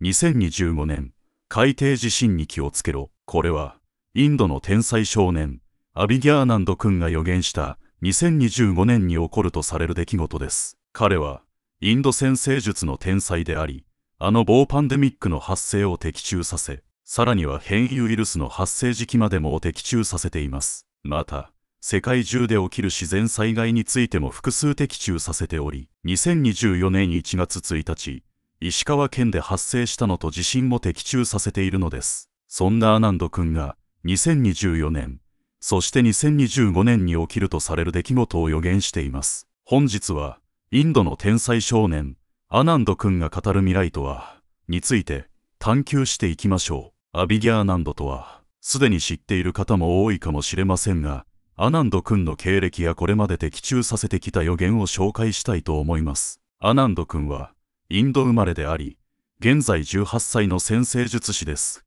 2025年、海底地震に気をつけろ。これは、インドの天才少年、アビギャーナンド君が予言した2025年に起こるとされる出来事です。彼は、インド先生術の天才であり、あの某パンデミックの発生を的中させ、さらには変異ウイルスの発生時期までも的中させています。また、世界中で起きる自然災害についても複数的中させており、2024年1月1日、石川県で発生したのと地震も的中させているのです。そんなアナンド君が2024年、そして2025年に起きるとされる出来事を予言しています。本日は、インドの天才少年、アナンド君が語る未来とは、について探求していきましょう。アビギャーナンドとは、すでに知っている方も多いかもしれませんが、アナンド君の経歴やこれまで的中させてきた予言を紹介したいと思います。アナンド君は、インド生まれであり、現在18歳の先生術師です。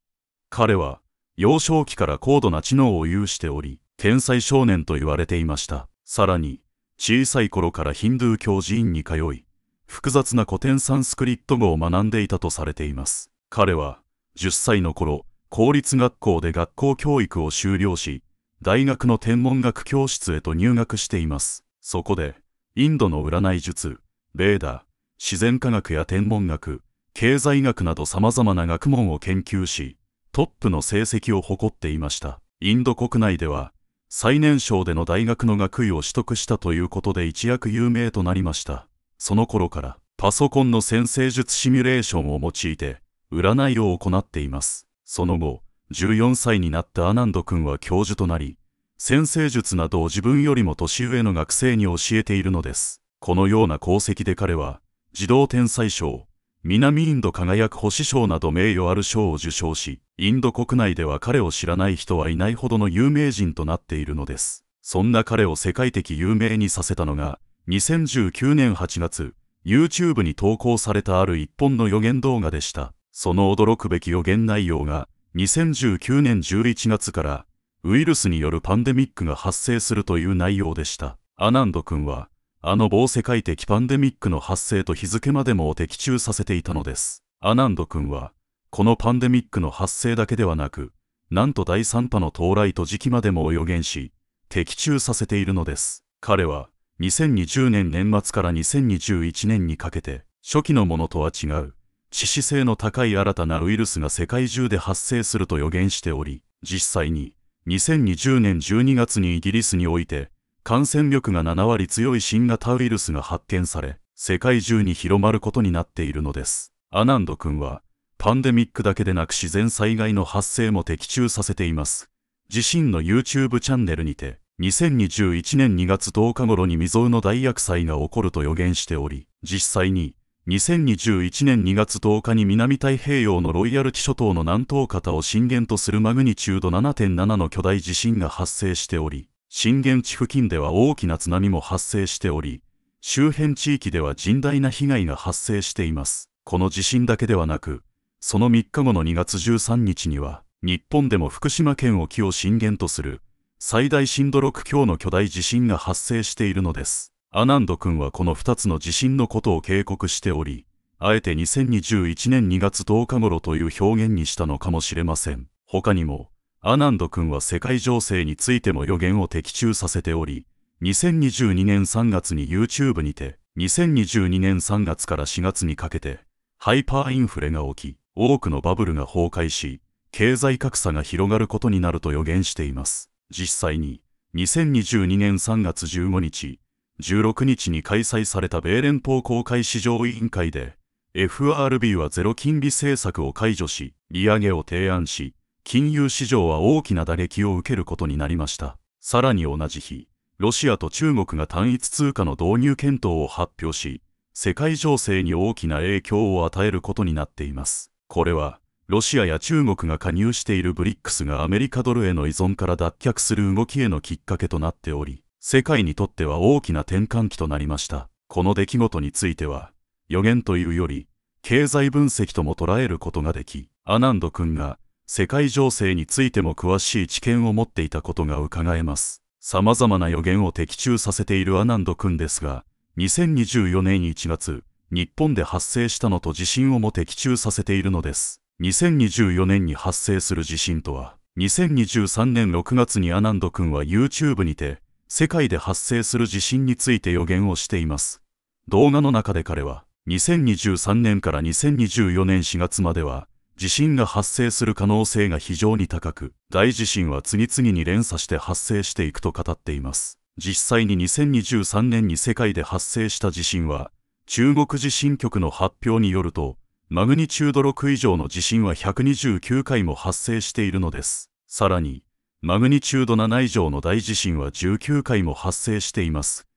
彼は、幼少期から高度な知能を有しており、天才少年と言われていました。さらに、小さい頃からヒンドゥー教寺院に通い、複雑な古典サンスクリット語を学んでいたとされています。彼は、10歳の頃、公立学校で学校教育を修了し、大学の天文学教室へと入学しています。そこで、インドの占い術、レーダー、自然科学や天文学、経済学など様々な学問を研究し、トップの成績を誇っていました。インド国内では、最年少での大学の学位を取得したということで一躍有名となりました。その頃から、パソコンの先生術シミュレーションを用いて、占いを行っています。その後、14歳になったアナンド君は教授となり、先生術などを自分よりも年上の学生に教えているのです。このような功績で彼は、児童天才賞、南インド輝く星賞など名誉ある賞を受賞し、インド国内では彼を知らない人はいないほどの有名人となっているのです。そんな彼を世界的有名にさせたのが、2019年8月、YouTube に投稿されたある一本の予言動画でした。その驚くべき予言内容が、2019年11月から、ウイルスによるパンデミックが発生するという内容でした。アナンド君は、あの某世界的パンデミックの発生と日付までも的中させていたのです。アナンド君は、このパンデミックの発生だけではなく、なんと第3波の到来と時期までも予言し、的中させているのです。彼は、2020年年末から2021年にかけて、初期のものとは違う、致死性の高い新たなウイルスが世界中で発生すると予言しており、実際に、2020年12月にイギリスにおいて、感染力が7割強い新型ウイルスが発見され、世界中に広まることになっているのです。アナンド君は、パンデミックだけでなく自然災害の発生も的中させています。自身の YouTube チャンネルにて、2021年2月10日頃に未曾有の大薬災が起こると予言しており、実際に、2021年2月10日に南太平洋のロイヤルティ諸島の南東方を震源とするマグニチュード7.7の巨大地震が発生しており、震源地付近では大きな津波も発生しており、周辺地域では甚大な被害が発生しています。この地震だけではなく、その3日後の2月13日には、日本でも福島県沖を震源とする最大震度6強の巨大地震が発生しているのです。アナンド君はこの2つの地震のことを警告しており、あえて2021年2月10日頃という表現にしたのかもしれません。他にも、アナンド君は世界情勢についても予言を的中させており、2022年3月に YouTube にて、2022年3月から4月にかけて、ハイパーインフレが起き、多くのバブルが崩壊し、経済格差が広がることになると予言しています。実際に、2022年3月15日、16日に開催された米連邦公開市場委員会で、FRB はゼロ金利政策を解除し、利上げを提案し、金融市場は大きな打撃を受けることになりましたさらに同じ日ロシアと中国が単一通貨の導入検討を発表し世界情勢に大きな影響を与えることになっていますこれはロシアや中国が加入しているブリックスがアメリカドルへの依存から脱却する動きへのきっかけとなっており世界にとっては大きな転換期となりましたこの出来事については予言というより経済分析とも捉えることができアナンド君が世界情勢についても詳しい知見を持っていたことがうかがえます。様々な予言を的中させているアナンド君ですが、2024年1月、日本で発生したのと地震をも的中させているのです。2024年に発生する地震とは、2023年6月にアナンド君は YouTube にて、世界で発生する地震について予言をしています。動画の中で彼は、2023年から2024年4月までは、地震が発生する可能性が非常に高く、大地震は次々に連鎖して発生していくと語っています。実際に2023年に世界で発生した地震は、中国地震局の発表によると、マグニチュード6以上の地震は129回も発生しているのです。さらに、マグニチュード7以上の大地震は19回も発生しています。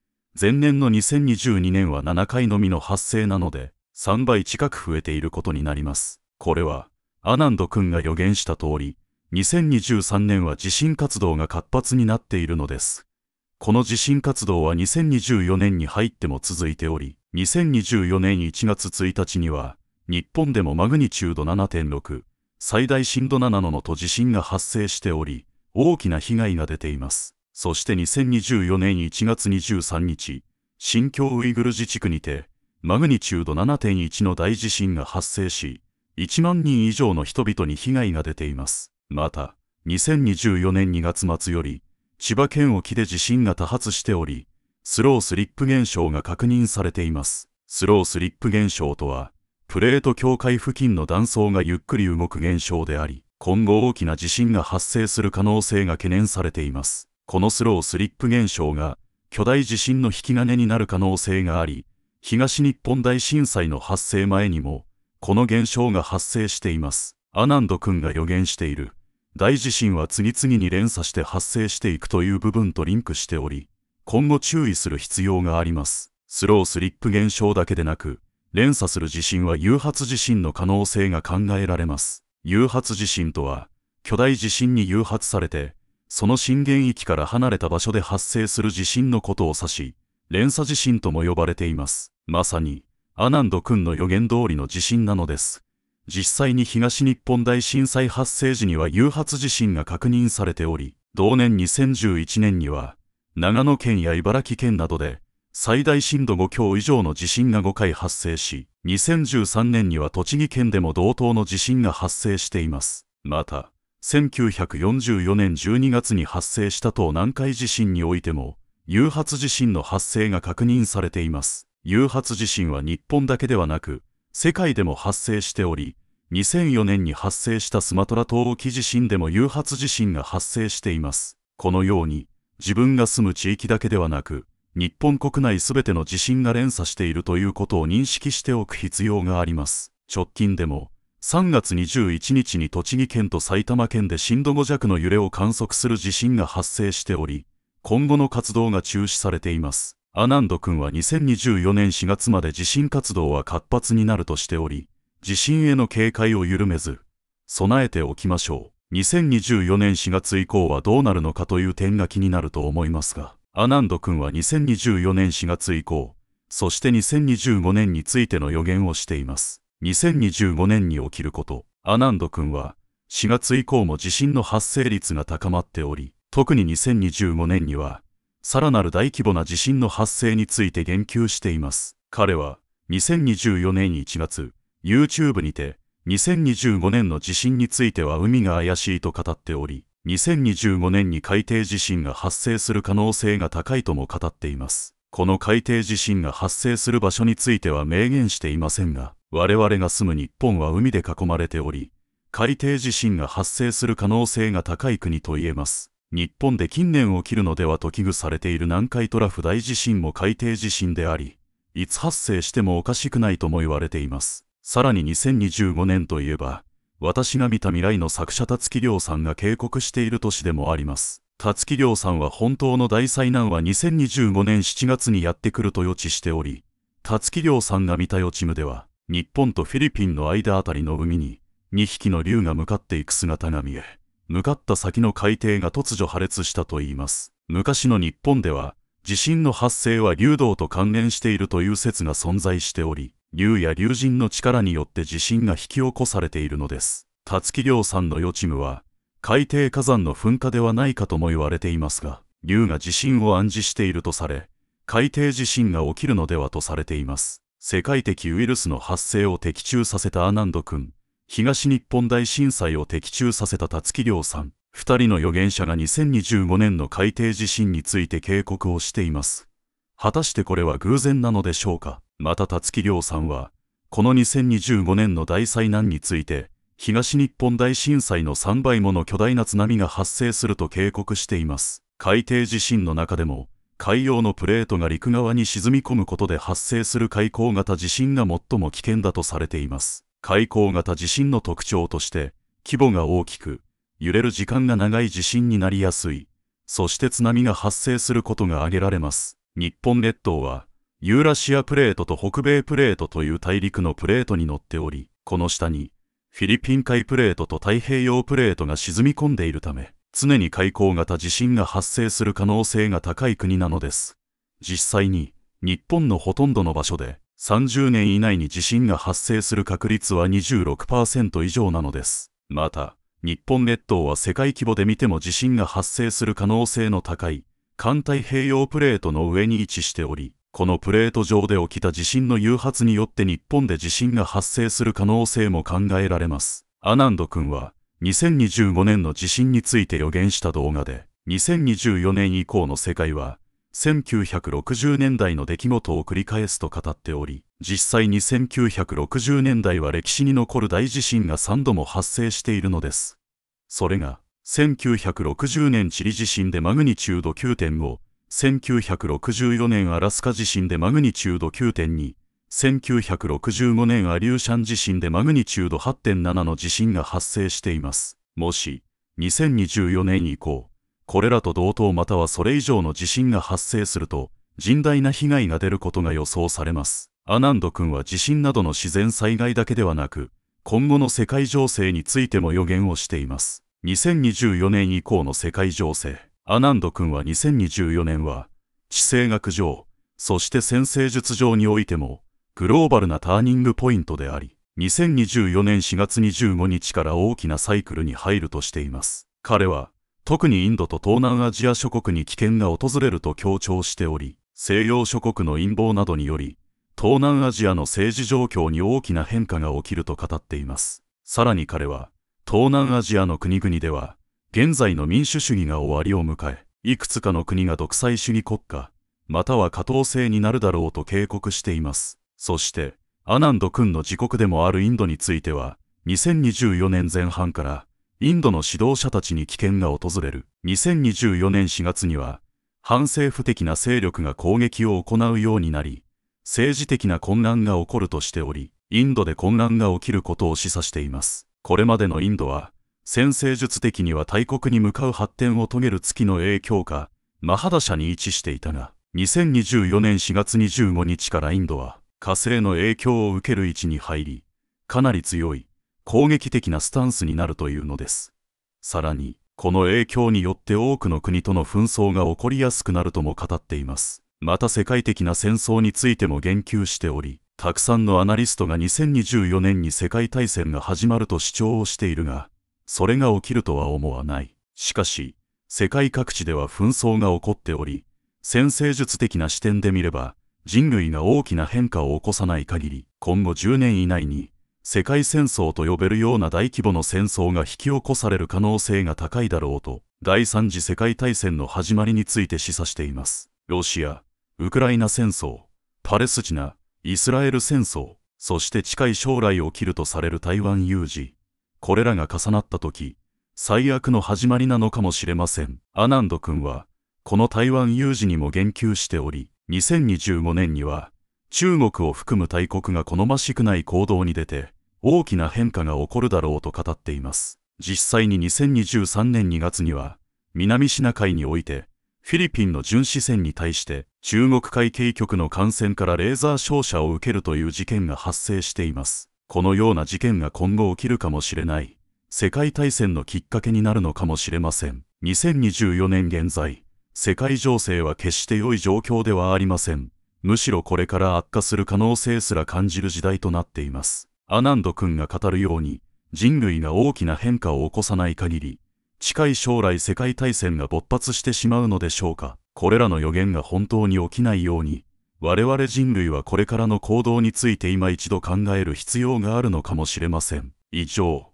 前年の2022年は7回のみの発生なので、3倍近く増えていることになります。これは、アナンド君が予言した通り、2023年は地震活動が活発になっているのです。この地震活動は2024年に入っても続いており、2024年1月1日には、日本でもマグニチュード7.6、最大震度7のと地震が発生しており、大きな被害が出ています。そして2024年1月23日、新疆ウイグル自治区にて、マグニチュード7.1の大地震が発生し、1万人以上の人々に被害が出ています。また、2024年2月末より、千葉県沖で地震が多発しており、スロースリップ現象が確認されています。スロースリップ現象とは、プレート境界付近の断層がゆっくり動く現象であり、今後大きな地震が発生する可能性が懸念されています。このスロースリップ現象が、巨大地震の引き金になる可能性があり、東日本大震災の発生前にも、この現象が発生しています。アナンド君が予言している大地震は次々に連鎖して発生していくという部分とリンクしており、今後注意する必要があります。スロースリップ現象だけでなく、連鎖する地震は誘発地震の可能性が考えられます。誘発地震とは、巨大地震に誘発されて、その震源域から離れた場所で発生する地震のことを指し、連鎖地震とも呼ばれています。まさに、アナンド君の予言通りの地震なのです。実際に東日本大震災発生時には誘発地震が確認されており、同年2011年には、長野県や茨城県などで、最大震度5強以上の地震が5回発生し、2013年には栃木県でも同等の地震が発生しています。また、1944年12月に発生した東南海地震においても、誘発地震の発生が確認されています。誘発地震は日本だけではなく世界でも発生しており2004年に発生したスマトラ島沖地震でも誘発地震が発生していますこのように自分が住む地域だけではなく日本国内全ての地震が連鎖しているということを認識しておく必要があります直近でも3月21日に栃木県と埼玉県で震度5弱の揺れを観測する地震が発生しており今後の活動が中止されていますアナンド君は2024年4月まで地震活動は活発になるとしており、地震への警戒を緩めず、備えておきましょう。2024年4月以降はどうなるのかという点が気になると思いますが、アナンド君は2024年4月以降、そして2025年についての予言をしています。2025年に起きること、アナンド君は、4月以降も地震の発生率が高まっており、特に2025年には、さらなる大規模な地震の発生について言及しています。彼は、2024年1月、YouTube にて、2025年の地震については海が怪しいと語っており、2025年に海底地震が発生する可能性が高いとも語っています。この海底地震が発生する場所については明言していませんが、我々が住む日本は海で囲まれており、海底地震が発生する可能性が高い国と言えます。日本で近年起きるのではと危惧されている南海トラフ大地震も海底地震であり、いつ発生してもおかしくないとも言われています。さらに2025年といえば、私が見た未来の作者辰木亮さんが警告している年でもあります。辰木亮さんは本当の大災難は2025年7月にやってくると予知しており、辰木亮さんが見た予知夢では、日本とフィリピンの間あたりの海に、2匹の竜が向かっていく姿が見え、向かった先の海底が突如破裂したといいます。昔の日本では、地震の発生は流動と関連しているという説が存在しており、竜や竜神の力によって地震が引き起こされているのです。辰木亮さんの予知夢は、海底火山の噴火ではないかとも言われていますが、竜が地震を暗示しているとされ、海底地震が起きるのではとされています。世界的ウイルスの発生を的中させたアナンド君、東日本大震災を的中させた辰木亮さん、二人の預言者が2025年の海底地震について警告をしています。果たしてこれは偶然なのでしょうかまた辰木亮さんは、この2025年の大災難について、東日本大震災の3倍もの巨大な津波が発生すると警告しています。海底地震の中でも、海洋のプレートが陸側に沈み込むことで発生する海溝型地震が最も危険だとされています。海溝型地震の特徴として規模が大きく揺れる時間が長い地震になりやすいそして津波が発生することが挙げられます日本列島はユーラシアプレートと北米プレートという大陸のプレートに乗っておりこの下にフィリピン海プレートと太平洋プレートが沈み込んでいるため常に海溝型地震が発生する可能性が高い国なのです実際に日本のほとんどの場所で30年以内に地震が発生する確率は26%以上なのです。また、日本列島は世界規模で見ても地震が発生する可能性の高い艦隊平洋プレートの上に位置しており、このプレート上で起きた地震の誘発によって日本で地震が発生する可能性も考えられます。アナンド君は2025年の地震について予言した動画で2024年以降の世界は1960年代の出来事を繰り返すと語っており実際に1960年代は歴史に残る大地震が3度も発生しているのですそれが1960年チリ地震でマグニチュード9.5 1964年アラスカ地震でマグニチュード9.2 1965年アリューシャン地震でマグニチュード8.7の地震が発生しています。もし、2024年以降、これらと同等またはそれ以上の地震が発生すると、甚大な被害が出ることが予想されます。アナンド君は地震などの自然災害だけではなく、今後の世界情勢についても予言をしています。2024年以降の世界情勢。アナンド君は2024年は、地政学上、そして先生術上においても、グローバルなターニングポイントであり、2024年4月25日から大きなサイクルに入るとしています。彼は、特にインドと東南アジア諸国に危険が訪れると強調しており、西洋諸国の陰謀などにより、東南アジアの政治状況に大きな変化が起きると語っています。さらに彼は、東南アジアの国々では、現在の民主主義が終わりを迎え、いくつかの国が独裁主義国家、または下等制になるだろうと警告しています。そして、アナンド君の自国でもあるインドについては、2024年前半から、インドの指導者たちに危険が訪れる。2024年4月には、反政府的な勢力が攻撃を行うようになり、政治的な混乱が起こるとしており、インドで混乱が起きることを示唆しています。これまでのインドは、先制術的には大国に向かう発展を遂げる月の影響下、マハダ社に位置していたが、2024年4月25日からインドは、火星の影響を受ける位置に入り、かなり強い攻撃的なスタンスになるというのです。さらに、この影響によって多くの国との紛争が起こりやすくなるとも語っています。また世界的な戦争についても言及しており、たくさんのアナリストが2024年に世界大戦が始まると主張をしているが、それが起きるとは思わない。しかし、世界各地では紛争が起こっており、先生術的な視点で見れば、人類が大きな変化を起こさない限り、今後10年以内に、世界戦争と呼べるような大規模の戦争が引き起こされる可能性が高いだろうと、第三次世界大戦の始まりについて示唆しています。ロシア、ウクライナ戦争、パレスチナ、イスラエル戦争、そして近い将来起きるとされる台湾有事、これらが重なった時、最悪の始まりなのかもしれません。アナンド君は、この台湾有事にも言及しており、2025年には、中国を含む大国が好ましくない行動に出て、大きな変化が起こるだろうと語っています。実際に2023年2月には、南シナ海において、フィリピンの巡視船に対して中国海警局の艦船からレーザー照射を受けるという事件が発生しています。このような事件が今後起きるかもしれない。世界大戦のきっかけになるのかもしれません。2024年現在、世界情勢は決して良い状況ではありません。むしろこれから悪化する可能性すら感じる時代となっています。アナンド君が語るように人類が大きな変化を起こさない限り近い将来世界大戦が勃発してしまうのでしょうかこれらの予言が本当に起きないように我々人類はこれからの行動について今一度考える必要があるのかもしれません以上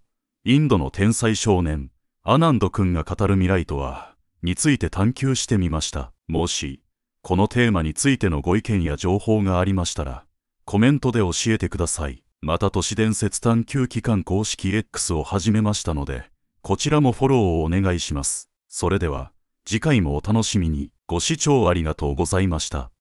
インドの天才少年アナンド君が語る未来とはについて探求してみましたもしこのテーマについてのご意見や情報がありましたらコメントで教えてくださいまた都市伝説探求機関公式 X を始めましたので、こちらもフォローをお願いします。それでは、次回もお楽しみに。ご視聴ありがとうございました。